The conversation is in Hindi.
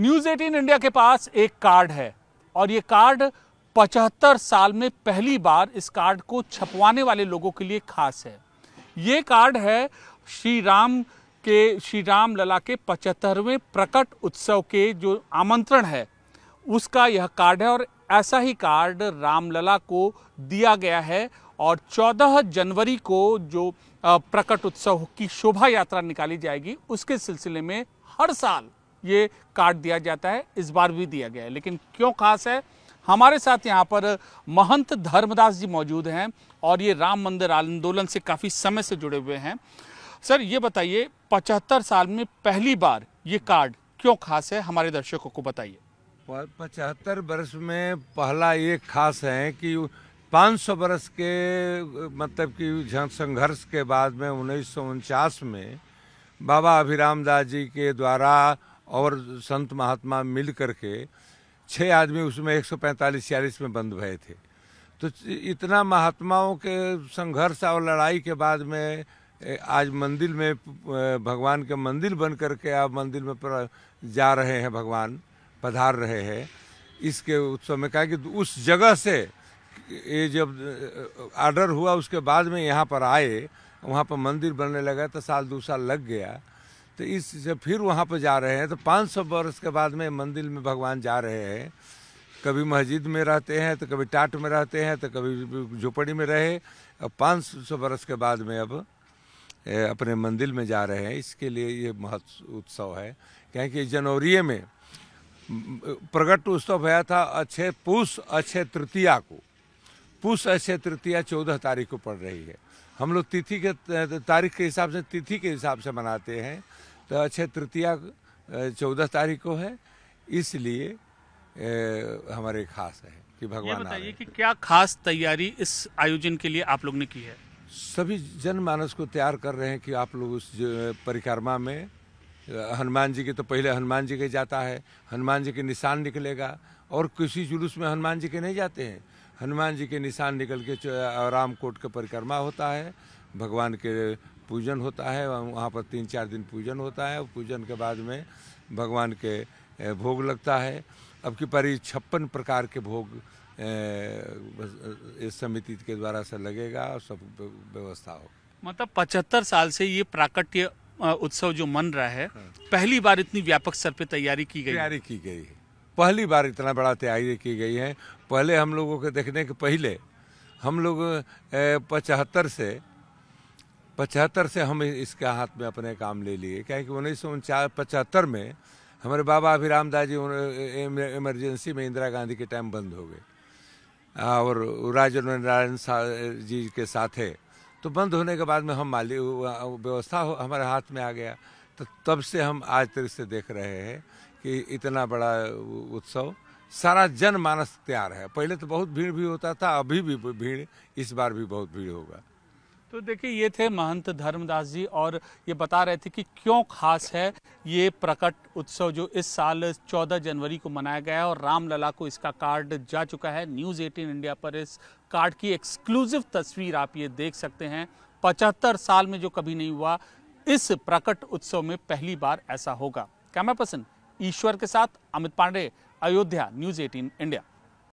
न्यूज एटीन इंडिया के पास एक कार्ड है और ये कार्ड पचहत्तर साल में पहली बार इस कार्ड को छपवाने वाले लोगों के लिए खास है ये कार्ड है श्री राम के श्री राम लला के पचहत्तरवें प्रकट उत्सव के जो आमंत्रण है उसका यह कार्ड है और ऐसा ही कार्ड रामलला को दिया गया है और 14 जनवरी को जो प्रकट उत्सव की शोभा यात्रा निकाली जाएगी उसके सिलसिले में हर साल ये कार्ड दिया जाता है इस बार भी दिया गया है लेकिन क्यों खास है हमारे साथ यहाँ पर महंत धर्मदास जी मौजूद हैं और ये राम मंदिर आंदोलन से काफ़ी समय से जुड़े हुए हैं सर ये बताइए पचहत्तर साल में पहली बार ये कार्ड क्यों खास है हमारे दर्शकों को बताइए पचहत्तर वर्ष में पहला ये खास है कि 500 वर्ष के मतलब कि संघर्ष के बाद में उन्नीस में बाबा अभिराम दास जी के द्वारा और संत महात्मा मिल करके छः आदमी उसमें 145 46 में बंद भए थे तो इतना महात्माओं के संघर्ष और लड़ाई के बाद में आज मंदिर में भगवान के मंदिर बन करके आप मंदिर में जा रहे हैं भगवान पधार रहे हैं इसके उत्सव में कहा कि उस जगह से ये जब आर्डर हुआ उसके बाद में यहाँ पर आए वहाँ पर मंदिर बनने लगा तो साल दो साल लग गया तो इससे फिर वहाँ पर जा रहे हैं तो 500 वर्ष के बाद में मंदिर में भगवान जा रहे हैं कभी मस्जिद में रहते हैं तो कभी टाट में रहते हैं तो कभी झोपड़ी में रहे अब पाँच सौ बरस के बाद में अब अपने मंदिर में जा रहे हैं इसके लिए ये महत्व उत्सव है क्योंकि जनवरी में प्रगट उत्सव भया था अच्छे पुष अच्छे तृतीया को पुष अच्छे तृतीया चौदह तारीख को पड़ रही है हम लोग तिथि के तारीख के हिसाब से तिथि के हिसाब से मनाते हैं तो अक्षय अच्छा, तृतीया चौदह तारीख को है इसलिए हमारे खास है कि भगवान बताइए कि क्या खास तैयारी इस आयोजन के लिए आप लोग ने की है सभी जनमानस को तैयार कर रहे हैं कि आप लोग उस परिक्रमा में हनुमान जी के तो पहले हनुमान जी के जाता है हनुमान जी के निशान निकलेगा और किसी जुलूस में हनुमान जी के नहीं जाते हैं हनुमान जी के निशान निकल के राम कोट का परिक्रमा होता है भगवान के पूजन होता है वहाँ पर तीन चार दिन पूजन होता है पूजन के बाद में भगवान के भोग लगता है अब की परी छप्पन प्रकार के भोग इस समिति के द्वारा से लगेगा और सब व्यवस्था हो मतलब पचहत्तर साल से ये प्राकट्य उत्सव जो मन रहा है हाँ। पहली बार इतनी व्यापक स्तर पे तैयारी की गई तैयारी की गई है पहली बार इतना बड़ा तैयारी की गई है पहले हम लोगों को देखने के पहले हम लोग पचहत्तर से पचहत्तर से हम इसके हाथ में अपने काम ले लिए क्या कि उन्नीस सौ पचहत्तर में हमारे बाबा अभिराम दास जी इमरजेंसी में इंदिरा गांधी के टाइम बंद हो गए और राजेंद्र नारायण जी के साथ है तो बंद होने के बाद में हम माली व्यवस्था हमारे हाथ में आ गया तो तब से हम आज तक से देख रहे हैं कि इतना बड़ा उत्सव सारा जनमानस तैयार है पहले तो बहुत भीड़ भी होता था अभी भी भीड़ इस बार भी बहुत भीड़ होगा तो देखिए ये थे महंत धर्मदास जी और ये बता रहे थे कि क्यों खास है ये प्रकट उत्सव जो इस साल 14 जनवरी को मनाया गया है और रामलला को इसका कार्ड जा चुका है न्यूज़ 18 इंडिया पर इस कार्ड की एक्सक्लूसिव तस्वीर आप ये देख सकते हैं पचहत्तर साल में जो कभी नहीं हुआ इस प्रकट उत्सव में पहली बार ऐसा होगा कैमरा पर्सन ईश्वर के साथ Amit Pandey Ayodhya news eighteen India